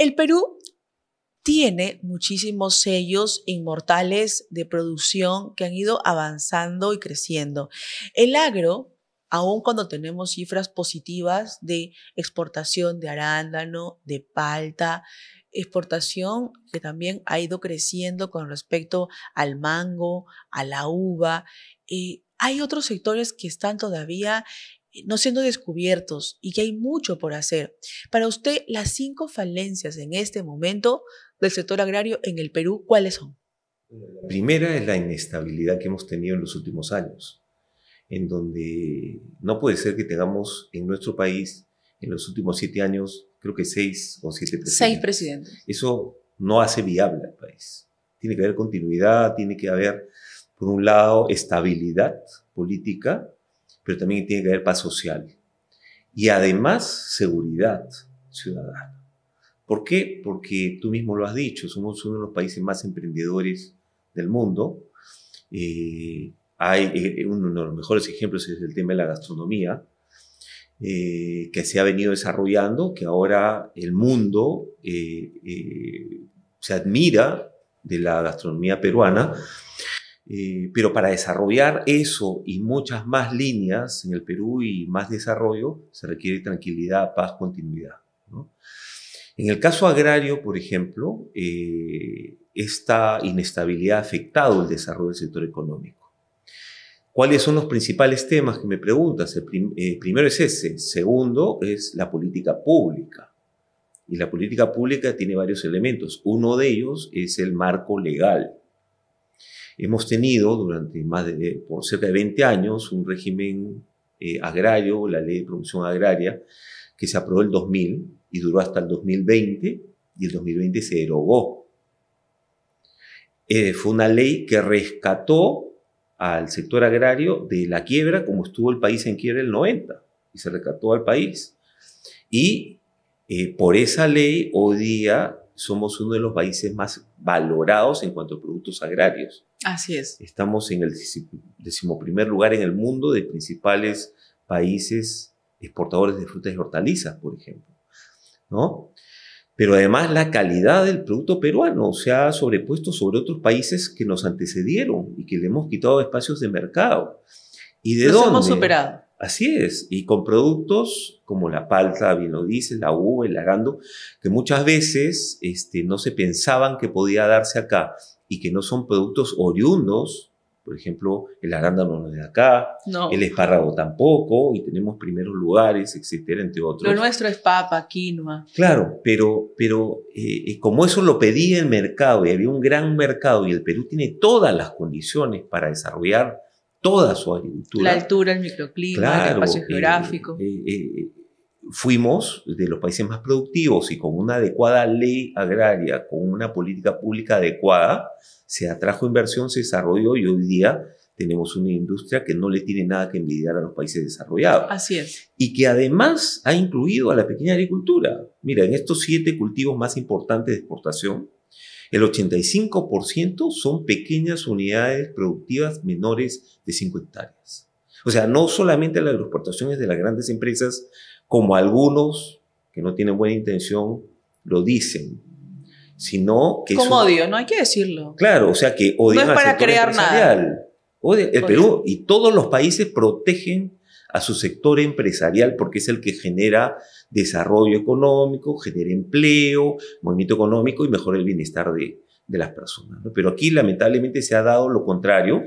El Perú tiene muchísimos sellos inmortales de producción que han ido avanzando y creciendo. El agro, aun cuando tenemos cifras positivas de exportación de arándano, de palta, exportación que también ha ido creciendo con respecto al mango, a la uva, eh, hay otros sectores que están todavía no siendo descubiertos y que hay mucho por hacer. Para usted, las cinco falencias en este momento del sector agrario en el Perú, ¿cuáles son? La primera es la inestabilidad que hemos tenido en los últimos años, en donde no puede ser que tengamos en nuestro país, en los últimos siete años, creo que seis o siete presidentes. Seis presidentes. Eso no hace viable al país. Tiene que haber continuidad, tiene que haber, por un lado, estabilidad política, pero también tiene que haber paz social. Y además, seguridad ciudadana. ¿Por qué? Porque tú mismo lo has dicho, somos uno de los países más emprendedores del mundo. Eh, hay, eh, uno de los mejores ejemplos es el tema de la gastronomía, eh, que se ha venido desarrollando, que ahora el mundo se admira de la gastronomía peruana. Eh, pero para desarrollar eso y muchas más líneas en el Perú y más desarrollo, se requiere tranquilidad, paz, continuidad. En el caso agrario, por ejemplo, eh, esta inestabilidad ha afectado el desarrollo del sector económico. ¿Cuáles son los principales temas que me preguntas? El eh, primero es ese. Segundo es la política pública. Y la política pública tiene varios elementos. Uno de ellos es el marco legal Hemos tenido durante más de, eh, por cerca de 20 años un régimen eh, agrario, la ley de producción agraria, que se aprobó en el 2000 y duró hasta el 2020 y el 2020 se derogó. Eh, fue una ley que rescató al sector agrario de la quiebra como estuvo el país en quiebra en el 90 y se rescató al país. Y por esa ley hoy día somos uno de los países más valorados en cuanto a productos agrarios. Así es. Estamos en el decimoprimer lugar en el mundo de principales países exportadores de frutas y hortalizas, por ejemplo. ¿No? Pero además la calidad del producto peruano se ha sobrepuesto sobre otros países que nos antecedieron y que le hemos quitado espacios de mercado. ¿Y de nos dónde? hemos superado. Así es, y con productos como la palta, bien lo dice, la uva, el arando, que muchas veces este, no se pensaban que podía darse acá y que no son productos oriundos, por ejemplo, el arándano no es de acá, el espárrago tampoco, y tenemos primeros lugares, etcétera, entre otros. Lo nuestro es papa, quinoa. Claro, pero, pero eh, eh, como eso lo pedía el mercado y había un gran mercado y el Perú tiene todas las condiciones para desarrollar toda su agricultura. La altura, el microclima, el espacio eh, geográfico. Eh, eh, fuimos de los países más productivos y con una adecuada ley agraria, con una política pública adecuada, se atrajo inversión, se desarrolló y hoy día tenemos una industria que no le tiene nada que envidiar a los países desarrollados. Así es. Y que además ha incluido a la pequeña agricultura. Mira, en estos siete cultivos más importantes de exportación, el 85% son pequeñas unidades productivas menores de 5 hectáreas. O sea, no solamente las exportaciones de las grandes empresas, como algunos que no tienen buena intención lo dicen, sino que... es odio, no hay que decirlo. Claro, o sea que odian no es para crear nada. el Perú y todos los países protegen a su sector empresarial porque es el que genera desarrollo económico, genera empleo, movimiento económico y mejora el bienestar de, las personas. Pero aquí lamentablemente se ha dado lo contrario